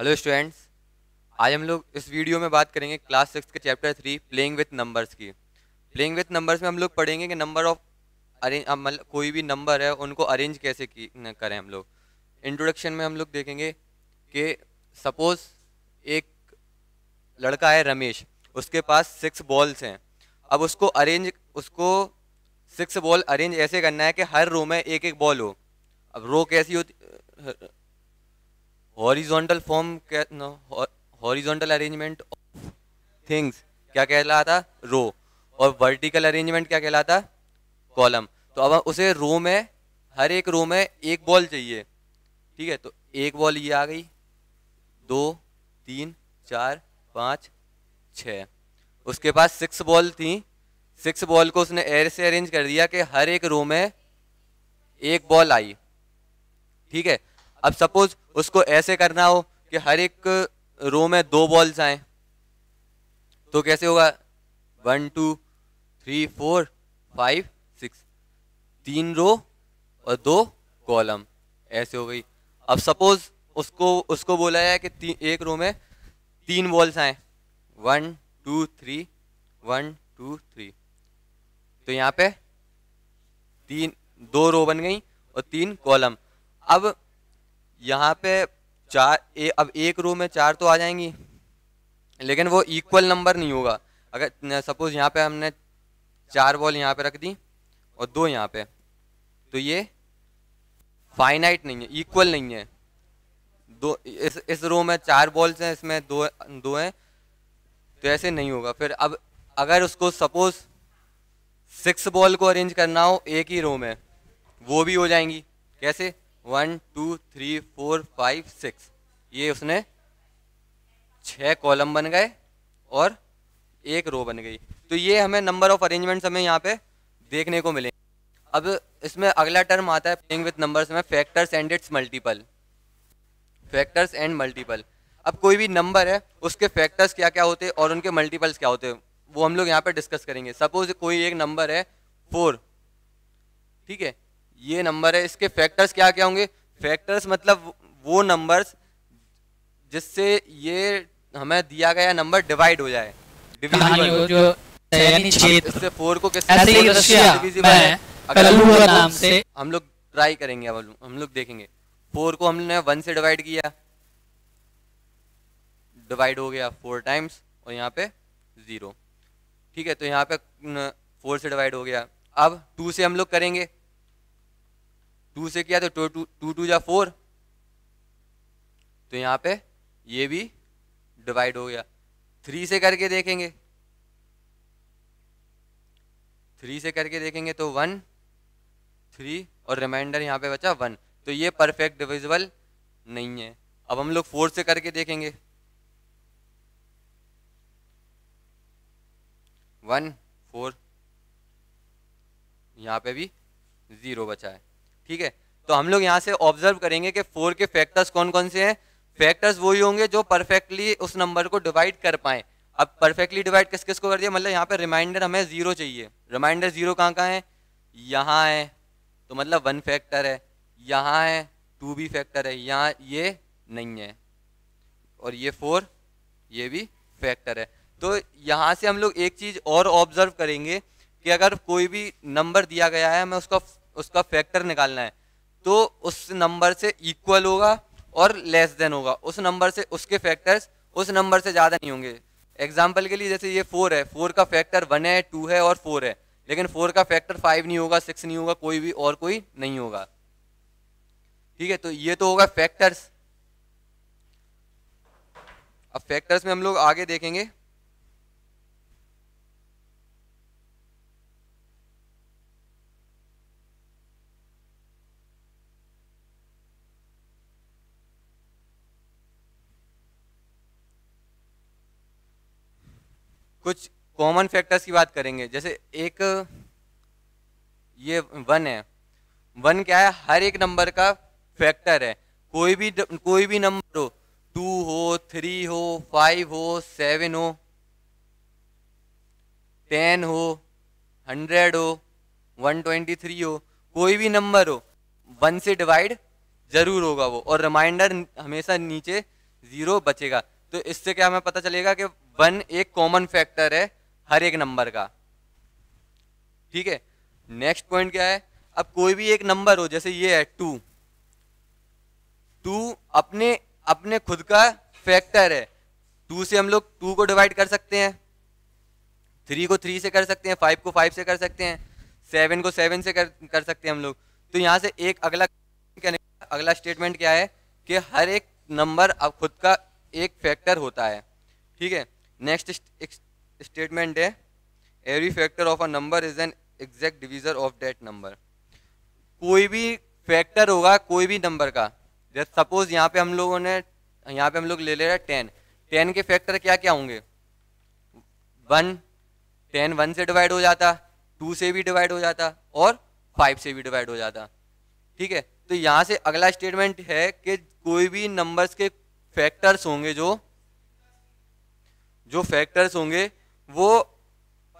hello students आज हम लोग इस वीडियो में बात करेंगे क्लास सिक्स के chapter three playing with numbers की प्लेइंग विथ नंबर्स में हम लोग पढ़ेंगे कि नंबर ऑफ अरेंज मतलब कोई भी नंबर है उनको अरेंज कैसे की करें हम लोग इंट्रोडक्शन में हम लोग देखेंगे कि सपोज एक लड़का है रमेश उसके पास सिक्स बॉल्स हैं अब उसको अरेंज उसको सिक्स बॉल अरेंज ऐसे करना है कि हर रो में एक एक बॉल हो अब रो कैसी होती horizontal form horizontal arrangement things क्या कहलाता रो और वर्टिकल अरेंजमेंट क्या कहलाता कॉलम तो अब उसे रो में हर एक रो में एक बॉल चाहिए ठीक है तो एक बॉल ये आ गई दो तीन चार पाँच छ उसके पास सिक्स बॉल थी सिक्स बॉल को उसने एयर से अरेंज कर दिया कि हर एक रो में एक बॉल आई ठीक है अब सपोज उसको ऐसे करना हो कि हर एक रो में दो बॉल्स आए तो कैसे होगा one two three four five six तीन रो और दो कॉलम ऐसे हो गई अब सपोज उसको उसको बोला है कि एक रो में तीन बॉल्स आए one two three one two three तो यहाँ पे तीन दो रो बन गई और तीन कॉलम अब यहाँ पे चार ए, अब एक रो में चार तो आ जाएंगी लेकिन वो इक्वल नंबर नहीं होगा अगर सपोज यहाँ पे हमने चार बॉल यहाँ पे रख दी और दो यहाँ पे तो ये फाइनाइट नहीं है इक्वल नहीं है दो इस इस रो में चार बॉल्स हैं इसमें दो दो हैं तो ऐसे नहीं होगा फिर अब अगर उसको सपोज सिक्स बॉल को अरेंज करना हो एक ही रो में वो भी हो जाएंगी कैसे one two three four five six ये उसने छः कॉलम बन गए और एक रो बन गई तो ये हमें नंबर ऑफ अरेंजमेंट्स हमें यहाँ पे देखने को मिले अब इसमें अगला टर्म आता है प्लेइंग विथ नंबर्स में factors and its multiple factors and multiple अब कोई भी नंबर है उसके फैक्टर्स क्या क्या होते हैं और उनके मल्टीपल्स क्या होते हैं वो हम लोग यहाँ पे डिस्कस करेंगे सपोज कोई एक नंबर है फोर ठीक है ये नंबर है इसके फैक्टर्स क्या क्या होंगे फैक्टर्स मतलब वो नंबर्स जिससे ये हमें दिया गया नंबर डिवाइड हो जाए इससे फोर को किससे हम लोग ट्राई करेंगे अब हम लोग देखेंगे फोर को हमने वन से डिवाइड किया डिवाइड हो गया फोर टाइम्स और यहाँ पे ज़ीरो ठीक है तो यहाँ पे फोर से डिवाइड हो गया अब टू से हम लोग करेंगे टू से किया तो टू टू टू टू या फोर तो यहाँ पे ये भी डिवाइड हो गया थ्री से करके देखेंगे थ्री से करके देखेंगे तो वन थ्री और रिमाइंडर यहाँ पे बचा वन तो ये परफेक्ट डिविजिबल नहीं है अब हम लोग फोर से करके देखेंगे वन फोर यहाँ पे भी ज़ीरो बचा है ठीक है तो हम लोग यहाँ से ऑब्जर्व करेंगे कि फोर के फैक्टर्स कौन कौन से हैं फैक्टर्स वही होंगे जो परफेक्टली उस नंबर को डिवाइड कर पाए अब परफेक्टली डिवाइड किस किस को कर दिया मतलब यहाँ पे रिमाइंडर हमें जीरो चाहिए रिमाइंडर जीरो कहाँ कहाँ है यहाँ है तो मतलब वन फैक्टर है यहाँ है टू भी फैक्टर है यहाँ ये नहीं है और ये फोर ये भी फैक्टर है तो यहाँ से हम लोग एक चीज़ और ऑब्जर्व करेंगे कि अगर कोई भी नंबर दिया गया है हमें उसका उसका फैक्टर निकालना है तो उस नंबर से इक्वल होगा और लेस देन होगा उस नंबर से उसके फैक्टर्स उस नंबर से ज़्यादा नहीं होंगे एग्जाम्पल के लिए जैसे ये फोर है फोर का फैक्टर वन है टू है और फोर है लेकिन फोर का फैक्टर फाइव नहीं होगा सिक्स नहीं होगा कोई भी और कोई नहीं होगा ठीक है तो ये तो होगा फैक्टर्स अब फैक्टर्स में हम लोग आगे देखेंगे कुछ कॉमन फैक्टर्स की बात करेंगे जैसे एक ये वन है वन क्या है हर एक नंबर का फैक्टर है कोई भी कोई भी नंबर हो टू हो थ्री हो फाइव हो सेवन हो टेन हो हंड्रेड हो वन ट्वेंटी थ्री हो कोई भी नंबर हो वन से डिवाइड जरूर होगा वो और रिमाइंडर हमेशा नीचे ज़ीरो बचेगा तो इससे क्या हमें पता चलेगा कि वन एक कॉमन फैक्टर है हर एक नंबर का ठीक है नेक्स्ट पॉइंट क्या है अब कोई भी एक नंबर हो जैसे ये है टू टू अपने अपने खुद का फैक्टर है टू से हम लोग टू को डिवाइड कर सकते हैं थ्री को थ्री से कर सकते हैं फाइव को फाइव से कर सकते हैं सेवन को सेवन से कर कर सकते हैं हम लोग तो यहाँ से एक अगला अगला स्टेटमेंट क्या है कि हर एक नंबर अब खुद का एक फैक्टर होता है ठीक है नेक्स्ट स्टेटमेंट है every factor of a number is an exact divisor of that number कोई भी फैक्टर होगा कोई भी नंबर का जैसे सपोज यहाँ पे हम लोगों ने यहाँ पे हम लोग ले ले रहे हैं टेन टेन के फैक्टर क्या क्या होंगे वन टेन वन से डिवाइड हो जाता टू से भी डिवाइड हो जाता और फाइव से भी डिवाइड हो जाता ठीक है तो यहाँ से अगला स्टेटमेंट है कि कोई भी नंबर्स के फैक्टर्स होंगे जो जो फैक्टर्स होंगे वो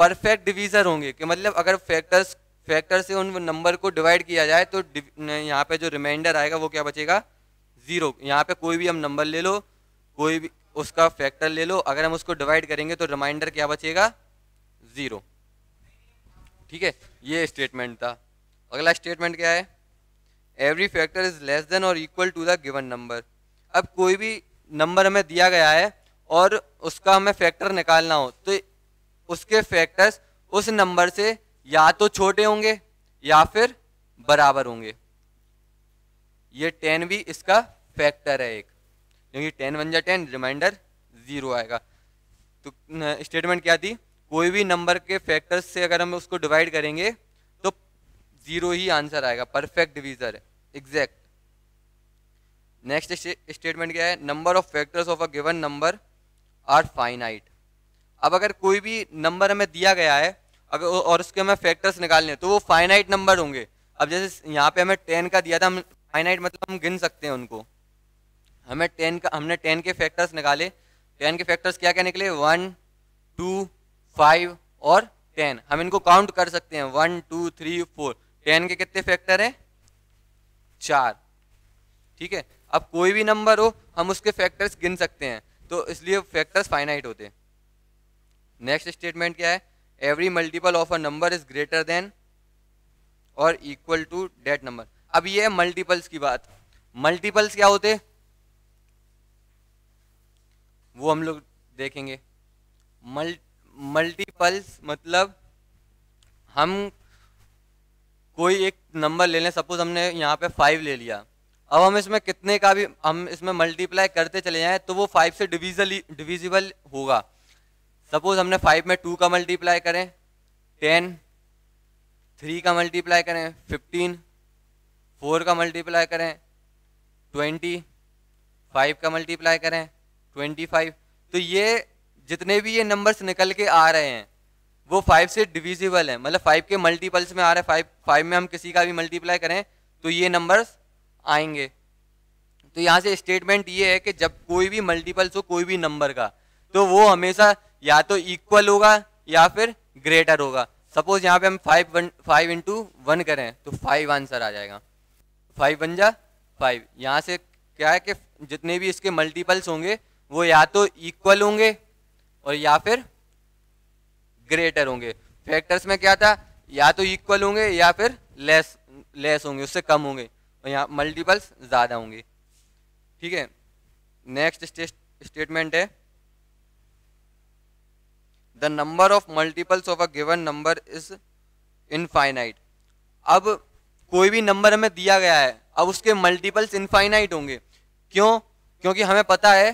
परफेक्ट डिवीज़र होंगे कि मतलब अगर फैक्टर्स फैक्टर से उन नंबर को डिवाइड किया जाए तो यहाँ पे जो रिमाइंडर आएगा वो क्या बचेगा ज़ीरो यहाँ पे कोई भी हम नंबर ले लो कोई भी उसका फैक्टर ले लो अगर हम उसको डिवाइड करेंगे तो रिमाइंडर क्या बचेगा ज़ीरो ठीक है ये स्टेटमेंट था अगला स्टेटमेंट क्या है every factor is less than और equal to the given number अब कोई भी नंबर हमें दिया गया है और उसका हमें फैक्टर निकालना हो तो उसके फैक्टर्स उस नंबर से या तो छोटे होंगे या फिर बराबर होंगे ये टेन भी इसका फैक्टर है एक क्योंकि टेन वन जा टेन रिमाइंडर ज़ीरो आएगा तो स्टेटमेंट क्या थी कोई भी नंबर के फैक्टर्स से अगर हम उसको डिवाइड करेंगे तो ज़ीरो ही आंसर आएगा perfect divisor exact next statement क्या है number of factors of a given number are finite अब अगर कोई भी नंबर हमें दिया गया है अगर और उसके हमें फैक्टर्स निकालने हैं तो वो फाइनाइट नंबर होंगे अब जैसे यहाँ पे हमें टेन का दिया था हम फाइनाइट मतलब हम गिन सकते हैं उनको हमें टेन का हमने टेन के फैक्टर्स निकाले टेन के फैक्टर्स क्या क्या निकले वन टू फाइव और टेन हम इनको काउंट कर सकते हैं one two three four ten के कितने फैक्टर हैं चार ठीक है अब कोई भी नंबर हो हम उसके फैक्टर्स गिन सकते हैं तो इसलिए फैक्टर्स फाइनाइट होते नेक्स्ट स्टेटमेंट क्या है every multiple of a number is greater than और इक्वल टू डेट नंबर अब ये है मल्टीपल्स की बात मल्टीपल्स क्या होते वो हम लोग देखेंगे मल मल्टीपल्स मतलब हम कोई एक नंबर ले लें सपोज हमने यहाँ पे फाइव ले लिया अब हम इसमें कितने का भी हम इसमें मल्टीप्लाई करते चले जाएं तो वो फाइव से डिविजली डिविजिबल होगा सपोज हमने फाइव में टू का मल्टीप्लाई करें टेन थ्री का मल्टीप्लाई करें फिफ्टीन फोर का मल्टीप्लाई करें ट्वेंटी फाइव का मल्टीप्लाई करें ट्वेंटी फाइव तो ये जितने भी ये नंबर्स निकल के आ रहे हैं वो फाइव से डिविजिबल है मतलब फाइव के मल्टीपल्स में आ रहे हैं फाइव फाइव में हम किसी का भी मल्टीप्लाई करें तो ये नंबर्स आएंगे तो यहाँ से स्टेटमेंट ये है कि जब कोई भी मल्टीपल्स हो कोई भी नंबर का तो वो हमेशा या तो इक्वल होगा या फिर ग्रेटर होगा सपोज यहाँ पे हम five one five into one करें तो फाइव आंसर आ जाएगा फाइव वन जा फाइव यहाँ से क्या है कि जितने भी इसके मल्टीपल्स होंगे वो या तो इक्वल होंगे और या फिर ग्रेटर होंगे फैक्टर्स में क्या था या तो इक्वल होंगे या फिर लेस लेस होंगे उससे कम होंगे और यहाँ मल्टीपल्स ज़्यादा होंगे ठीक है नेक्स्ट स्टेटमेंट है the number of multiples of a given number is infinite अब कोई भी नंबर हमें दिया गया है अब उसके मल्टीपल्स इनफाइनाइट होंगे क्यों क्योंकि हमें पता है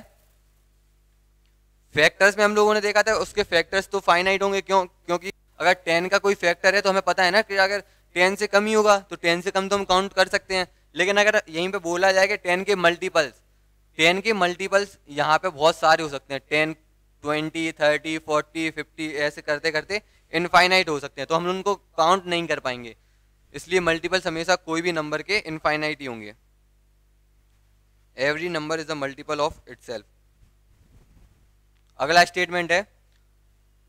फैक्टर्स में हम लोगों ने देखा था उसके फैक्टर्स तो फाइनाइट होंगे क्यों क्योंकि अगर टेन का कोई फैक्टर है तो हमें पता है ना कि अगर टेन से कम ही होगा तो टेन से कम तो हम काउंट कर सकते हैं लेकिन अगर यहीं पे बोला जाए कि टेन के मल्टीपल्स टेन के मल्टीपल्स यहाँ पे बहुत सारे हो सकते हैं ten twenty thirty forty fifty ऐसे करते करते इनफाइनाइट हो सकते हैं तो हम उनको काउंट नहीं कर पाएंगे इसलिए मल्टीपल्स हमेशा कोई भी नंबर के इनफाइनाइट ही होंगे every number is a multiple of it अगला स्टेटमेंट है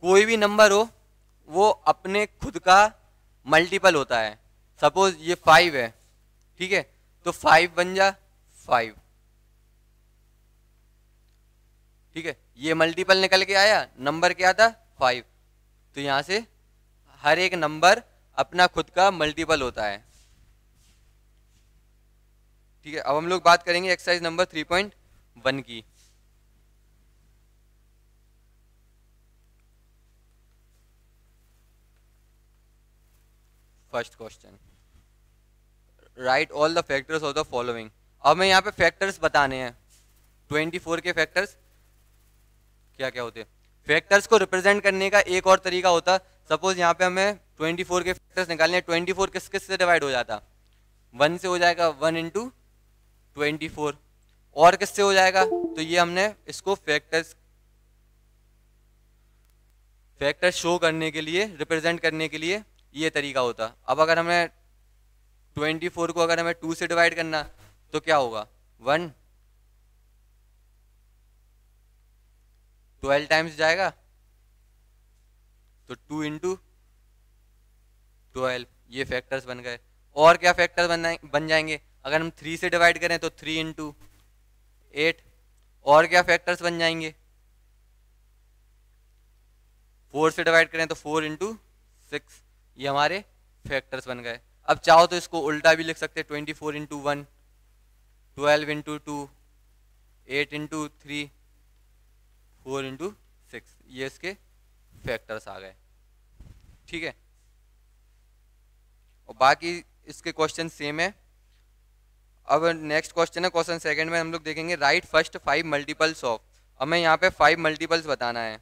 कोई भी नंबर हो वो अपने खुद का मल्टीपल होता है सपोज ये फाइव है ठीक है तो फाइव बन जा फाइव ठीक है ये मल्टीपल निकल के आया नंबर क्या था फाइव तो यहां से हर एक नंबर अपना खुद का मल्टीपल होता है ठीक है अब हम लोग बात करेंगे exercise number three point one की first question write all the factors of the following अब मैं यहाँ पे फैक्टर्स बताने हैं ट्वेंटी फोर के फैक्टर्स क्या क्या होते हैं फैक्टर्स को रिप्रेजेंट करने का एक और तरीका होता सपोज यहाँ पे हमें ट्वेंटी फोर के फैक्टर्स निकालने ट्वेंटी फोर किस किस से डिवाइड हो जाता वन से हो जाएगा वन इंटू ट्वेंटी फोर और किससे हो जाएगा तो ये हमने इसको फैक्टर्स फैक्टर्स शो करने के लिए रिप्रेजेंट करने के लिए ये तरीका होता अब अगर हमें 24 को अगर हमें 2 से डिवाइड करना तो क्या होगा 1 12 टाइम्स जाएगा तो 2 इंटू ट्वेल्व ये फैक्टर्स बन गए और क्या फैक्टर्स बन बन जाएंगे अगर हम थ्री से डिवाइड करें तो थ्री इंटू एट और क्या फैक्टर्स बन जाएंगे फोर से डिवाइड करें तो फोर इंटू सिक्स ये हमारे फैक्टर्स बन गए अब चाहो तो इसको उल्टा भी लिख सकते हैं twenty four into one twelve into two eight into three four into six ये इसके फैक्टर्स आ गए ठीक है और बाकी इसके क्वेश्चन सेम है अब नेक्स्ट क्वेश्चन है क्वेश्चन सेकंड में हम लोग देखेंगे write first five multiples of हमें यहाँ पे फाइव मल्टीपल्स बताना है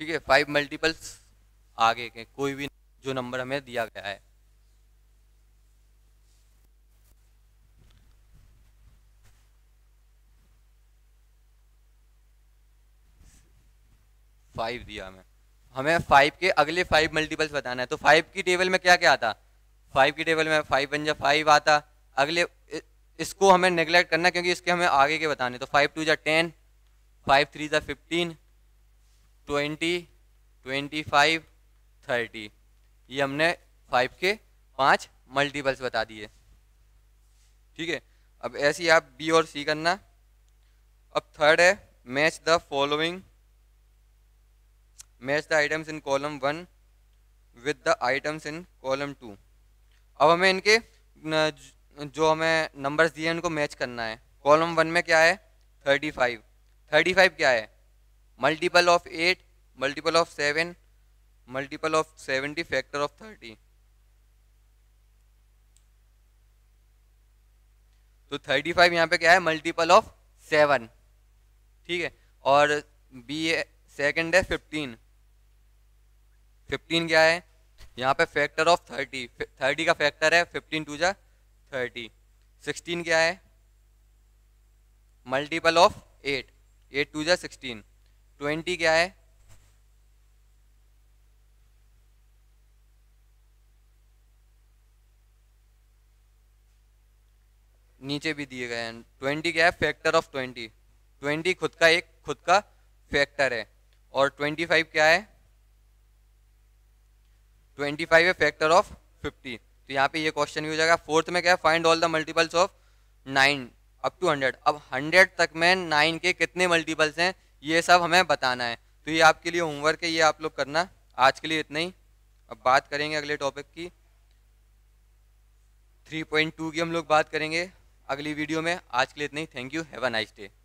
ठीक है फाइव मल्टीपल्स आगे के कोई भी जो नंबर हमें दिया गया है फाइव दिया हमें हमें फाइव के अगले फाइव मल्टीपल्स बताना है तो फाइव की टेबल में क्या क्या आता फाइव की टेबल में फाइव पंजा फाइव आता अगले इसको हमें नेग्लेक्ट करना क्योंकि इसके हमें आगे के बताने तो फाइव टू जा टेन फाइव थ्री जा fifteen twenty twenty five thirty ये हमने फाइव के पांच मल्टीपल्स बता दिए ठीक है अब ऐसे ही आप बी और सी करना अब थर्ड है match the following match the items in column one with the items in column two अब हमें इनके जो हमें नंबर्स दिए हैं उनको मैच करना है कॉलम वन में क्या है थर्टी फाइव थर्टी फाइव क्या है multiple of eight multiple of seven multiple of seventy factor of thirty तो थर्टी फाइव यहाँ पे क्या है मल्टीपल ऑफ सेवन ठीक है और बी सेकेंड है फिफ्टीन फिफ्टीन क्या है यहाँ पे फैक्टर ऑफ थर्टी थर्टी का फैक्टर है फिफ्टीन टू जा थर्टी सिक्सटीन क्या है multiple of eight eight two जा सिक्सटीन ट्वेंटी क्या है नीचे भी दिए गए हैं ट्वेंटी क्या है फैक्टर ऑफ ट्वेंटी ट्वेंटी खुद का एक खुद का फैक्टर है और ट्वेंटी फाइव क्या है ट्वेंटी फाइव है फैक्टर ऑफ फिफ्टी तो यहाँ पे ये क्वेश्चन भी हो जाएगा फोर्थ में क्या है find all the multiples of nine up to hundred अब हंड्रेड तक में नाइन के कितने मल्टीपल्स हैं ये सब हमें बताना है तो ये आपके लिए होमवर्क है ये आप लोग करना आज के लिए इतना ही अब बात करेंगे अगले टॉपिक की 3.2 की हम लोग बात करेंगे अगली वीडियो में आज के लिए इतना ही thank you have a nice day